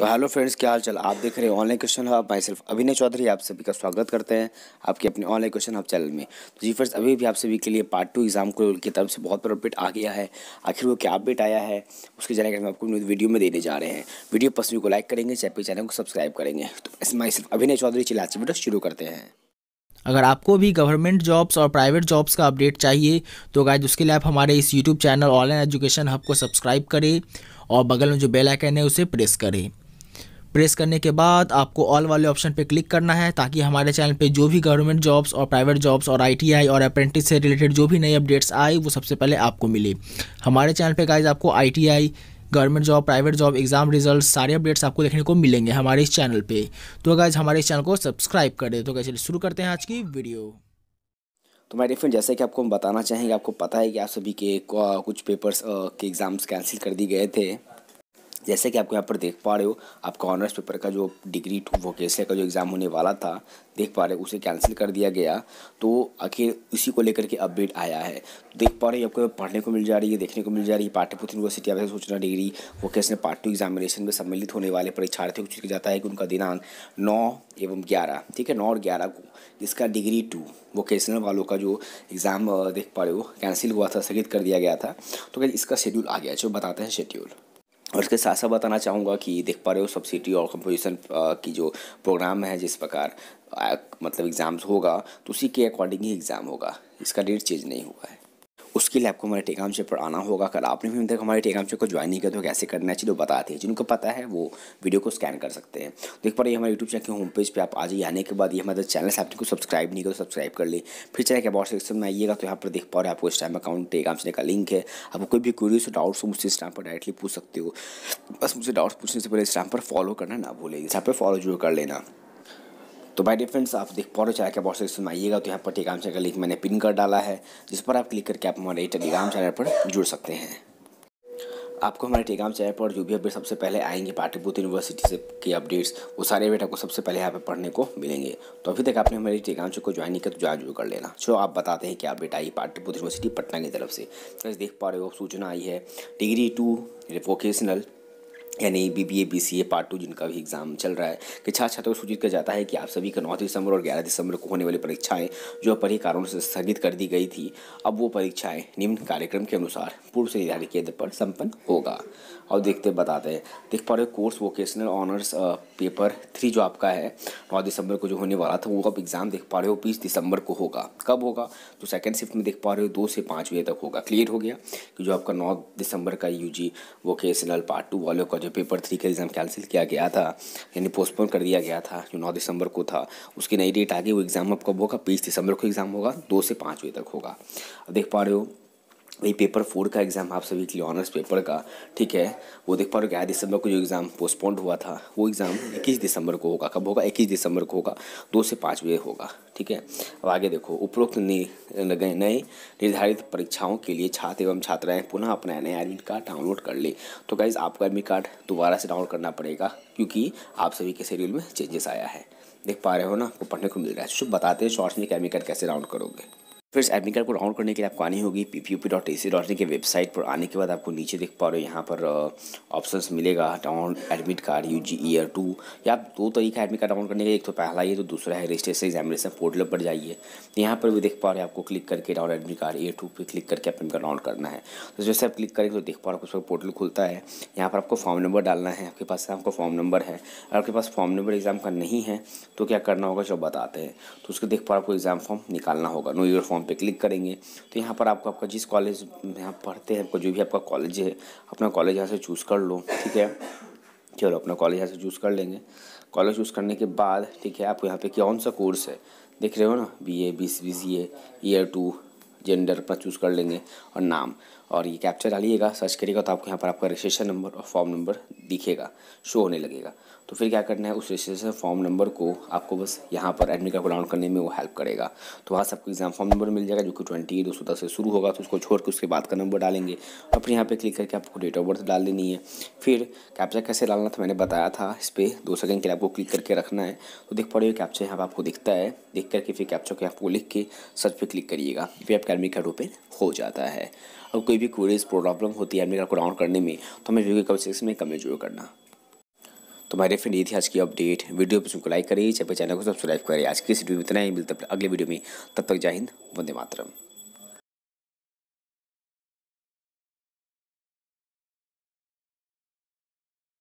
तो hello friends क्या हाल चाल आप देख रहे हैं online question hub myself Abhinay Chaudhary आप सभी का स्वागत करते हैं आपके अपने ऑनलाइन क्वेश्चन हब चैनल में तो जी फ्रेंड्स अभी भी आप सभी के लिए पार्ट टू एग्जाम को की तरफ से बहुत बड़ा अपडेट आ गया है आखिर वो क्या अपडेट आया है उसके जानकारी हम आपको वीडियो में देने जा रहे हैं वीडियो पसंद को लाइक तो करेंगे चैपी चैनल को सब्सक्राइब करेंगे तो इस माई सेल्फ अभिनय चौधरी चिलाची वीडियो शुरू करते हैं अगर आपको भी गवर्नमेंट जॉब्स और प्राइवेट जॉब्स का अपडेट चाहिए तो गाय उसके लिए आप हमारे इस YouTube channel online education hub को सब्सक्राइब करें और बगल में जो बेल आइकन है उसे प्रेस करें प्रेस करने के बाद आपको ऑल वाले ऑप्शन पे क्लिक करना है ताकि हमारे चैनल पे जो भी गवर्नमेंट जॉब्स और प्राइवेट जॉब्स और आईटीआई और अप्रेंटिस से रिलेटेड जो भी नई अपडेट्स आए वो सबसे पहले आपको मिले हमारे चैनल पे गाइज आपको ITI government job private job exam result सारे अपडेट्स आपको देखने को मिलेंगे हमारे इस चैनल पर तो गाइज हमारे इस चैनल को सब्सक्राइब करें तो चलिए शुरू करते हैं आज की वीडियो तो मैं डिफरेंट जैसे कि आपको हम बताना चाहेंगे आपको पता है कि आप सभी के कुछ पेपर्स के एग्ज़ाम्स कैंसिल कर दिए गए थे जैसे कि आपको यहाँ पर देख पा रहे हो आपका ऑनर्स पेपर का जो डिग्री टू वोकेशनल का जो एग्ज़ाम होने वाला था देख पा रहे हो उसे कैंसिल कर दिया गया तो आखिर इसी को लेकर के अपडेट आया है देख पा रहे हो आपको पढ़ने को मिल जा रही है देखने को मिल जा रही है पाठ्यपुत्र यूनिवर्सिटी आपसे सूचना degree vocational part two examination में सम्मिलित होने वाले परीक्षार्थियों को चुना जाता है कि उनका दिनांक नौ एवं ग्यारह ठीक है नौ और ग्यारह को जिसका डिग्री टू वोकेशनल वालों का जो एग्ज़ाम देख पा रहे हो कैंसिल हुआ था स्थगित कर दिया गया था तो क्या इसका शेड्यूल आ गया जो बताते हैं शेड्यूल और इसके साथ साथ बताना चाहूँगा कि देख पा रहे हो सब्सिडी और कंपोजिशन की जो प्रोग्राम है जिस प्रकार मतलब एग्ज़ाम्स होगा तो उसी के अकॉर्डिंग ही एग्ज़ाम होगा इसका डेट चेंज नहीं हुआ है उसके लिए आपको हमारे टेकाम से पर आना होगा कल आपने भी तक हमारे टेकाम से को ज्वाइन नहीं किया तो कैसे करना चाहिए तो बताते हैं जिनको पता है वो वीडियो को स्कैन कर सकते हैं देख पा रहे हमारे यूट्यूब चैनल के होम पेज पर आप आ जाइए आने के बाद ये हमारे चैनल से आपको सब्सक्राइब नहीं करो तो सब्सक्राइब कर ली फिर चैनल के अबाउट सेक्शन में आइएगा तो यहाँ पर देख पा रहे आपको इस टाइम अकाउंट टेगाम से का लिंक है आपको कोई भी क्वेरी और डाउट्स हो मुझसे इस टाइम पर डायरेक्टली पूछ सकते हो बस मुझे डाउट्स पूछने से पहले इस टाइम पर फॉलो करना ना भूलें इस टाइम पर फॉलो जरूर कर लेना तो बाई डिफ्रेंड्स आप देख पा रहे चाहे के बॉक्स में आइएगा तो यहाँ पर टेलीग्राम चैनल का लिंक मैंने पिन कर डाला है जिस पर आप क्लिक करके आप हमारे टेलीग्राम चैनल पर जुड़ सकते हैं आपको हमारे टेलीग्राम चैनल पर जो भी अपडेट सबसे पहले आएंगे पाटलिपुत्र यूनिवर्सिटी से के अपडेट्स वो सारे अपडेट आपको सबसे पहले यहाँ पे पढ़ने को मिलेंगे तो अभी तक आपने हमारे टेलीग्राम चैनल को ज्वाइन नहीं किया तो ज्वाइन जरूर कर लेना चलो आप बताते हैं कि बेटा आई पाटलिपुत्र यूनिवर्सिटी पटना की तरफ से तो देख पा रहे हो सूचना आई है डिग्री टू वोकेशनल यानी B B A B C A part two जिनका भी एग्जाम चल रहा है कि छात्र छात्रों को सूचित किया जाता है कि आप सभी का नौ दिसंबर और ग्यारह दिसंबर को होने वाली परीक्षाएं जो अपनी कारणों से स्थगित कर दी गई थी अब वो परीक्षाएं निम्न कार्यक्रम के अनुसार पूर्व से निर्धारित केंद्र पर संपन्न होगा और देखते बताते हैं देख पा रहे course vocational honours paper three जो आपका है नौ दिसंबर को जो होने वाला था वो अब एग्ज़ाम देख पा रहे हो बीस दिसंबर को होगा कब होगा तो सेकेंड शिफ्ट में देख पा रहे हो दो से पाँच बजे तक होगा क्लियर हो गया कि जो आपका नौ दिसंबर का U G vocational part two वालों का जो जो पेपर थ्री का एग्ज़ाम कैंसिल किया गया था यानी पोस्टपोन कर दिया गया था जो नौ दिसंबर को था उसकी नई डेट आ गई वो एग्ज़ाम अब कब होगा बीस दिसंबर को एग्ज़ाम होगा दो से पाँच बजे तक होगा अब देख पा रहे हो वही पेपर फोर का एग्ज़ाम आप सभी के लिए ऑनर्स पेपर का ठीक है वो देख पा रहे हो ग्यारह दिसंबर को जो एग्ज़ाम पोस्टपोन्ड हुआ था वो एग्ज़ाम इक्कीस दिसंबर को होगा कब होगा इक्कीस दिसंबर को होगा दो से पाँच बजे होगा ठीक है अब आगे देखो उपरोक्त नए नए निर्धारित परीक्षाओं के लिए छात्र एवं छात्राएं पुनः अपना नया एडमिट कार्ड डाउनलोड कर ले तो गाइज आपका एडमिट कार्ड दोबारा से डाउनलोड करना पड़ेगा क्योंकि आप सभी के शेड्यूल में चेंजेस आया है देख पा रहे हो ना आपको पढ़ने को मिल रहा है शुभ बताते हैं शॉर्ट्स में एडमिट कार्ड कैसे डाउनलोड करोगे फिर एडमिट कार्ड को डाउनलोड करने के लिए आपको आनी होगी P P P dot A C dot in के वेबसाइट पर आने के बाद आपको नीचे देख पा रहे हो यहाँ पर ऑप्शंस मिलेगा down admit card U G year two या आप दो तरीका एडमिट कार्ड डाउन करने का एक तो पहला ये तो दूसरा है रजिस्ट्रेशन एग्जामिनेशन पोर्टल पर जाइए यहाँ पर भी देख पा रहे हैं आपको क्लिक करके down admit card year two पर क्लिक करके अपने डाउनलोड करना है तो जैसे आप क्लिक करेंगे तो देख पा रहे हो पोर्टल खुलता है यहाँ पर आपको फॉर्म नंबर डालना है आपके पास आपको फॉर्म नंबर है आपके पास फॉर्म नंबर एग्जाम का नहीं है तो क्या करना होगा जो बताते हैं तो उसको देख पा आपको एग्जाम फॉर्म निकालना होगा नो ईयर फॉर्म फॉर्म पे क्लिक करेंगे तो यहाँ पर आपको आपका जिस कॉलेज में आप पढ़ते हैं आपका जो भी आपका कॉलेज है अपना कॉलेज यहाँ से चूज़ कर लो ठीक है चलो अपना कॉलेज यहाँ से चूज़ कर लेंगे कॉलेज चूज़ करने के बाद ठीक है आपको यहाँ पे कौन सा कोर्स है देख रहे हो ना B A B C B C year two gender अपना चूज़ कर लेंगे और नाम और ये कैप्चर डालिएगा सर्च करिएगा तो आपको यहाँ पर आपका रजिस्ट्रेशन नंबर और फॉर्म नंबर दिखेगा शो होने लगेगा तो फिर क्या करना है उस रजिस्ट्रेशन फॉर्म नंबर को आपको बस यहाँ पर एडमिट कार्ड को डाउन करने में वो हेल्प करेगा तो वहाँ से आपको एग्जाम फॉर्म नंबर मिल जाएगा जो कि ट्वेंटी दो सौ दस से शुरू होगा तो उसको छोड़ के उसके बाद का नंबर डालेंगे और फिर यहाँ पर क्लिक करके आपको डेट ऑफ बर्थ डाल देनी है फिर कैप्चर कैसे डालना था मैंने बताया था इस पर दो सेकेंड के लिए आपको क्लिक करके रखना है तो देख पड़े कैप्चर यहाँ पर आपको दिखता है देख करके फिर कैप्चर को आपको लिख के सर्च पर क्लिक करिएगा फिर आपका एडमिट कार्ड ओपन हो जाता है और कोई भी क्वेरीज प्रॉब्लम होती है एडमिट कार्ड को डाउन करने में तो हमें वीडियो कमेंट सेक्शन में कमेंट जरूर करना तो हमारे फ्रेंड ये थी आज की अपडेट वीडियो को लाइक करिए चाहे चैनल को सब्सक्राइब करिए आज की इस वीडियो में इतना ही मिलता है अगले वीडियो में तब तक जय हिंद वंदे मातरम